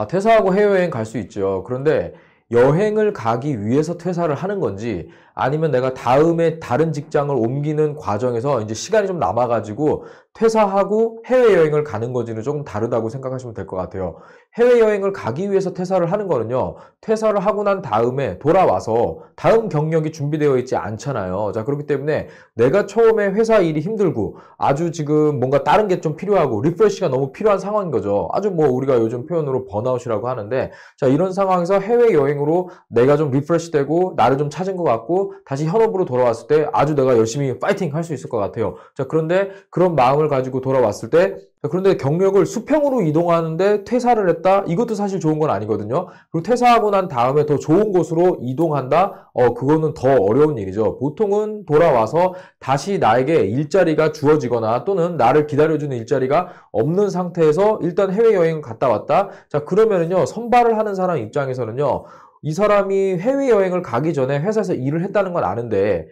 아, 퇴사하고 해외여행 갈 수 있죠. 그런데 여행을 가기 위해서 퇴사를 하는 건지 아니면 내가 다음에 다른 직장을 옮기는 과정에서 이제 시간이 좀 남아가지고 퇴사하고 해외여행을 가는 거지는 조금 다르다고 생각하시면 될 것 같아요. 해외여행을 가기 위해서 퇴사를 하는 거는요, 퇴사를 하고 난 다음에 돌아와서 다음 경력이 준비되어 있지 않잖아요. 자, 그렇기 때문에 내가 처음에 회사 일이 힘들고 아주 지금 뭔가 다른 게 좀 필요하고 리프레시가 너무 필요한 상황인 거죠. 아주 뭐 우리가 요즘 표현으로 번아웃이라고 하는데 자, 이런 상황에서 해외여행으로 내가 좀 리프레시 되고 나를 좀 찾은 것 같고 다시 현업으로 돌아왔을 때 아주 내가 열심히 파이팅 할 수 있을 것 같아요. 자, 그런데 그런 마음 마음을 가지고 돌아왔을 때 그런데 경력을 수평으로 이동하는데 퇴사를 했다 이것도 사실 좋은 건 아니거든요 그리고 퇴사하고 난 다음에 더 좋은 곳으로 이동한다 어 그거는 더 어려운 일이죠 보통은 돌아와서 다시 나에게 일자리가 주어지거나 또는 나를 기다려주는 일자리가 없는 상태에서 일단 해외여행 갔다 왔다 자 그러면은요 선발을 하는 사람 입장에서는요 이 사람이 해외여행을 가기 전에 회사에서 일을 했다는 건 아는데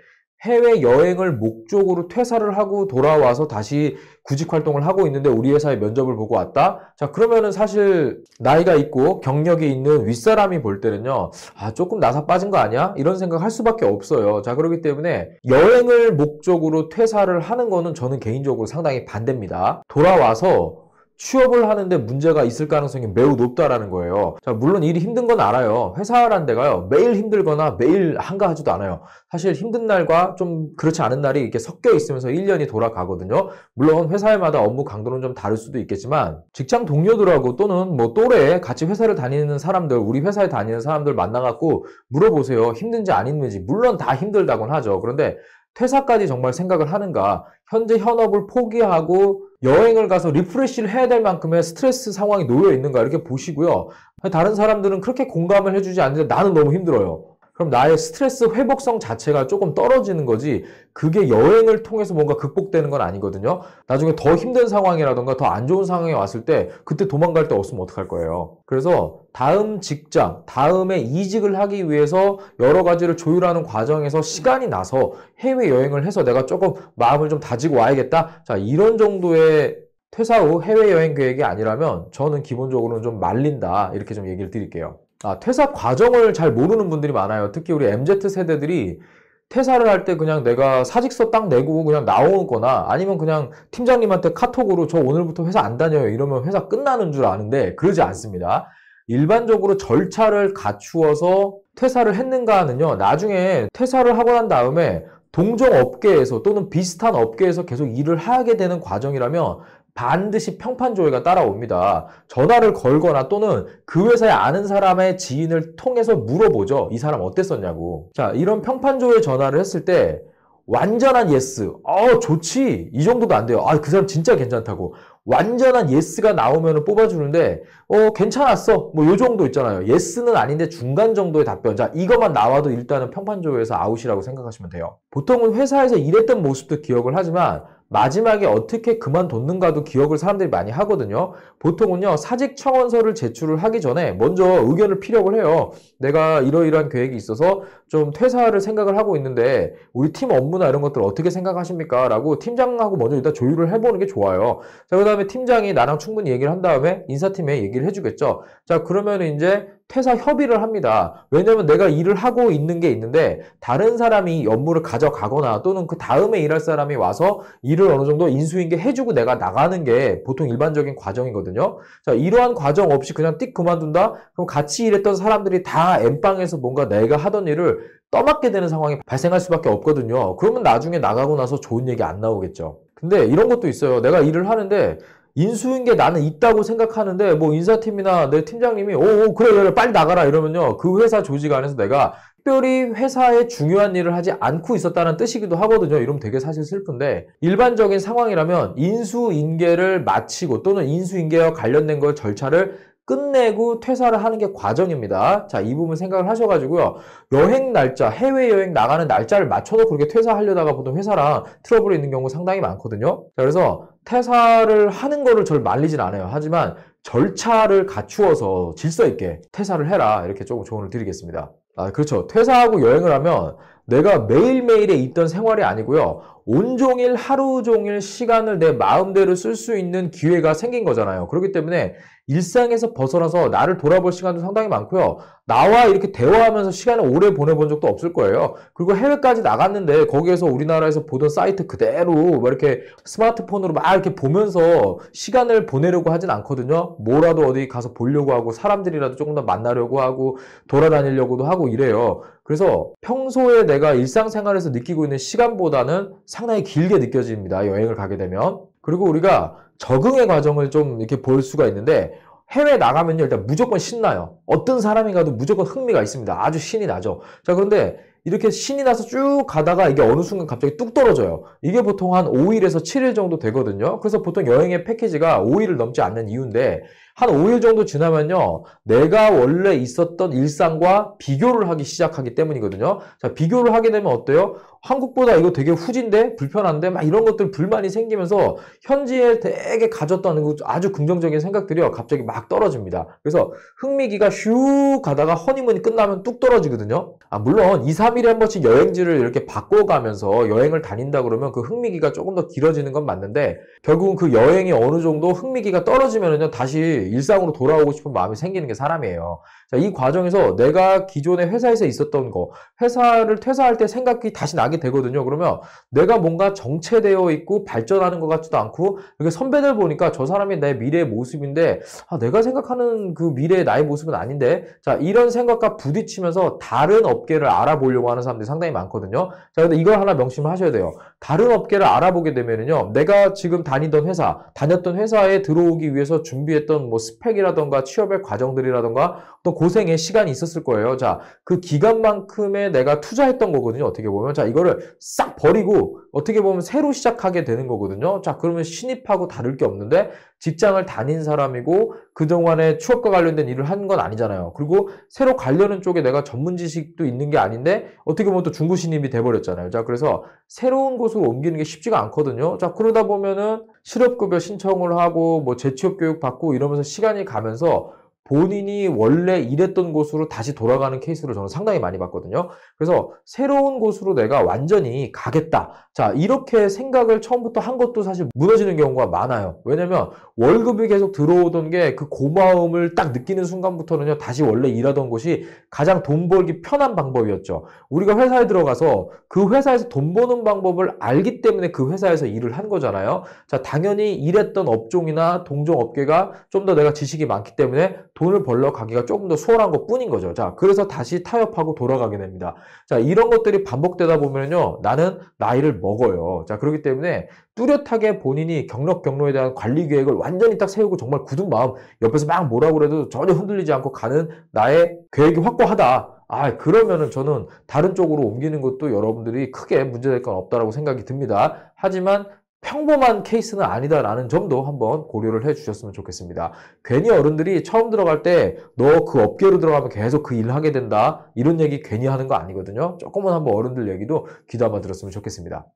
해외 여행을 목적으로 퇴사를 하고 돌아와서 다시 구직 활동을 하고 있는데 우리 회사의 면접을 보고 왔다? 자, 그러면은 사실 나이가 있고 경력이 있는 윗사람이 볼 때는요, 아, 조금 나사 빠진 거 아니야? 이런 생각 할 수밖에 없어요. 자, 그렇기 때문에 여행을 목적으로 퇴사를 하는 거는 저는 개인적으로 상당히 반대입니다. 돌아와서 취업을 하는데 문제가 있을 가능성이 매우 높다라는 거예요. 자, 물론 일이 힘든 건 알아요. 회사란 데가요. 매일 힘들거나 매일 한가하지도 않아요. 사실 힘든 날과 좀 그렇지 않은 날이 이렇게 섞여 있으면서 1년이 돌아가거든요. 물론 회사마다 에 업무 강도는 좀 다를 수도 있겠지만 직장 동료들하고 또는 뭐 또래 같이 회사를 다니는 사람들, 우리 회사에 다니는 사람들 만나 갖고 물어보세요. 힘든지 아 힘든지. 물론 다 힘들다곤 하죠. 그런데 퇴사까지 정말 생각을 하는가, 현재 현업을 포기하고 여행을 가서 리프레쉬를 해야 될 만큼의 스트레스 상황이 놓여 있는가 이렇게 보시고요. 다른 사람들은 그렇게 공감을 해주지 않는데 나는 너무 힘들어요. 그럼 나의 스트레스 회복성 자체가 조금 떨어지는 거지 그게 여행을 통해서 뭔가 극복되는 건 아니거든요. 나중에 더 힘든 상황이라던가 더 안 좋은 상황에 왔을 때 그때 도망갈 데 없으면 어떡할 거예요. 그래서 다음 직장, 다음에 이직을 하기 위해서 여러 가지를 조율하는 과정에서 시간이 나서 해외여행을 해서 내가 조금 마음을 좀 다지고 와야겠다. 자, 이런 정도의 퇴사 후 해외여행 계획이 아니라면 저는 기본적으로는 좀 말린다. 이렇게 좀 얘기를 드릴게요. 아, 퇴사 과정을 잘 모르는 분들이 많아요. 특히 우리 MZ 세대들이 퇴사를 할 때 그냥 내가 사직서 딱 내고 그냥 나오거나 아니면 그냥 팀장님한테 카톡으로 저 오늘부터 회사 안 다녀요 이러면 회사 끝나는 줄 아는데 그러지 않습니다. 일반적으로 절차를 갖추어서 퇴사를 했는가는요 나중에 퇴사를 하고 난 다음에 동종 업계에서 또는 비슷한 업계에서 계속 일을 하게 되는 과정이라면 반드시 평판 조회가 따라옵니다. 전화를 걸거나 또는 그 회사에 아는 사람의 지인을 통해서 물어보죠. 이 사람 어땠었냐고. 자, 이런 평판 조회 전화를 했을 때 완전한 예스. 어, 좋지. 이 정도도 안 돼요. 아, 그 사람 진짜 괜찮다고. 완전한 예스가 나오면 뽑아주는데, 어, 괜찮았어. 뭐, 요 정도 있잖아요. 예스는 아닌데 중간 정도의 답변. 자, 이것만 나와도 일단은 평판조회에서 아웃이라고 생각하시면 돼요. 보통은 회사에서 일했던 모습도 기억을 하지만, 마지막에 어떻게 그만뒀는가도 기억을 사람들이 많이 하거든요. 보통은요, 사직 청원서를 제출을 하기 전에 먼저 의견을 피력을 해요. 내가 이러이러한 계획이 있어서 좀 퇴사를 생각을 하고 있는데 우리 팀 업무나 이런 것들 어떻게 생각하십니까? 라고 팀장하고 먼저 일단 조율을 해보는 게 좋아요. 자, 그 다음에 팀장이 나랑 충분히 얘기를 한 다음에 인사팀에 얘기를 해주겠죠. 자, 그러면 이제 퇴사 협의를 합니다. 왜냐면 내가 일을 하고 있는 게 있는데 다른 사람이 업무를 가져가거나 또는 그 다음에 일할 사람이 와서 일을 어느 정도 인수인계 해주고 내가 나가는 게 보통 일반적인 과정이거든요. 자, 이러한 과정 없이 그냥 띡 그만둔다? 그럼 같이 일했던 사람들이 다 엠빵에서 뭔가 내가 하던 일을 떠맡게 되는 상황이 발생할 수밖에 없거든요. 그러면 나중에 나가고 나서 좋은 얘기 안 나오겠죠. 근데 이런 것도 있어요. 내가 일을 하는데 인수인계 나는 있다고 생각하는데 뭐 인사팀이나 내 팀장님이 오, 그래 그래 빨리 나가라 이러면요 그 회사 조직 안에서 내가 특별히 회사에 중요한 일을 하지 않고 있었다는 뜻이기도 하거든요 이러면 되게 사실 슬픈데 일반적인 상황이라면 인수인계를 마치고 또는 인수인계와 관련된 걸 절차를 끝내고 퇴사를 하는 게 과정입니다. 자, 이 부분 생각을 하셔가지고요. 여행 날짜, 해외여행 나가는 날짜를 맞춰서 그렇게 퇴사하려다가 보통 회사랑 트러블이 있는 경우 상당히 많거든요. 자, 그래서 퇴사를 하는 거를 절 말리진 않아요. 하지만 절차를 갖추어서 질서 있게 퇴사를 해라. 이렇게 조금 조언을 드리겠습니다. 아, 그렇죠. 퇴사하고 여행을 하면 내가 매일매일에 있던 생활이 아니고요. 온종일 하루 종일 시간을 내 마음대로 쓸 수 있는 기회가 생긴 거잖아요. 그렇기 때문에 일상에서 벗어나서 나를 돌아볼 시간도 상당히 많고요. 나와 이렇게 대화하면서 시간을 오래 보내본 적도 없을 거예요. 그리고 해외까지 나갔는데 거기에서 우리나라에서 보던 사이트 그대로 막 이렇게 스마트폰으로 막 이렇게 보면서 시간을 보내려고 하진 않거든요. 뭐라도 어디 가서 보려고 하고 사람들이라도 조금 더 만나려고 하고 돌아다니려고도 하고 이래요. 그래서 평소에 내가 일상생활에서 느끼고 있는 시간보다는 상당히 길게 느껴집니다. 여행을 가게 되면. 그리고 우리가 적응의 과정을 좀 이렇게 볼 수가 있는데 해외 나가면요 일단 무조건 신나요. 어떤 사람이 가도 무조건 흥미가 있습니다. 아주 신이 나죠. 자 그런데 이렇게 신이 나서 쭉 가다가 이게 어느 순간 갑자기 뚝 떨어져요. 이게 보통 한 5일에서 7일 정도 되거든요. 그래서 보통 여행의 패키지가 5일을 넘지 않는 이유인데 한 5일 정도 지나면요. 내가 원래 있었던 일상과 비교를 하기 시작하기 때문이거든요. 자, 비교를 하게 되면 어때요? 한국보다 이거 되게 후진데 불편한데 막 이런 것들 불만이 생기면서 현지에 되게 가졌던 그 아주 긍정적인 생각들이요 갑자기 막 떨어집니다. 그래서 흥미기가 슉 가다가 허니문이 끝나면 뚝 떨어지거든요. 아 물론 2, 3일에 한 번씩 여행지를 이렇게 바꿔가면서 여행을 다닌다 그러면 그 흥미기가 조금 더 길어지는 건 맞는데 결국은 그 여행이 어느 정도 흥미기가 떨어지면은요 다시 일상으로 돌아오고 싶은 마음이 생기는 게 사람이에요. 자, 이 과정에서 내가 기존의 회사에서 있었던 거, 회사를 퇴사할 때 생각이 다시 나게 되거든요. 그러면 내가 뭔가 정체되어 있고 발전하는 것 같지도 않고, 이렇게 선배들 보니까 저 사람이 내 미래의 모습인데, 아, 내가 생각하는 그 미래의 나의 모습은 아닌데, 자, 이런 생각과 부딪히면서 다른 업계를 알아보려고 하는 사람들이 상당히 많거든요. 자, 근데 이걸 하나 명심을 하셔야 돼요. 다른 업계를 알아보게 되면은요, 내가 지금 다니던 회사, 다녔던 회사에 들어오기 위해서 준비했던 뭐 스펙이라던가 취업의 과정들이라던가 또 고생의 시간이 있었을 거예요. 자, 그 기간만큼의 내가 투자했던 거거든요. 어떻게 보면. 자, 이거를 싹 버리고 어떻게 보면 새로 시작하게 되는 거거든요. 자, 그러면 신입하고 다를 게 없는데 직장을 다닌 사람이고 그동안에 취업과 관련된 일을 한 건 아니잖아요. 그리고 새로 관련는 쪽에 내가 전문 지식도 있는 게 아닌데 어떻게 보면 또중고 신입이 돼버렸잖아요. 자, 그래서 새로운 곳으로 옮기는 게 쉽지가 않거든요. 자, 그러다 보면은 실업급여 신청을 하고 뭐 재취업 교육 받고 이러면서 시간이 가면서 본인이 원래 일했던 곳으로 다시 돌아가는 케이스를 저는 상당히 많이 봤거든요. 그래서 새로운 곳으로 내가 완전히 가겠다. 자, 이렇게 생각을 처음부터 한 것도 사실 무너지는 경우가 많아요. 왜냐면 월급이 계속 들어오던 게 그 고마움을 딱 느끼는 순간부터는요, 다시 원래 일하던 곳이 가장 돈 벌기 편한 방법이었죠. 우리가 회사에 들어가서 그 회사에서 돈 버는 방법을 알기 때문에 그 회사에서 일을 한 거잖아요. 자, 당연히 일했던 업종이나 동종 업계가 좀 더 내가 지식이 많기 때문에 돈을 벌러 가기가 조금 더 수월한 것 뿐인 거죠. 자, 그래서 다시 타협하고 돌아가게 됩니다. 자, 이런 것들이 반복되다 보면요. 나는 나이를 먹어요. 자, 그렇기 때문에 뚜렷하게 본인이 경력 경로에 대한 관리 계획을 완전히 딱 세우고 정말 굳은 마음 옆에서 막 뭐라 그래도 전혀 흔들리지 않고 가는 나의 계획이 확고하다. 아, 그러면은 저는 다른 쪽으로 옮기는 것도 여러분들이 크게 문제될 건 없다라고 생각이 듭니다. 하지만 평범한 케이스는 아니다라는 점도 한번 고려를 해 주셨으면 좋겠습니다. 괜히 어른들이 처음 들어갈 때 너 그 업계로 들어가면 계속 그일을 하게 된다 이런 얘기 괜히 하는 거 아니거든요. 조금만 한번 어른들 얘기도 귀담아 들었으면 좋겠습니다.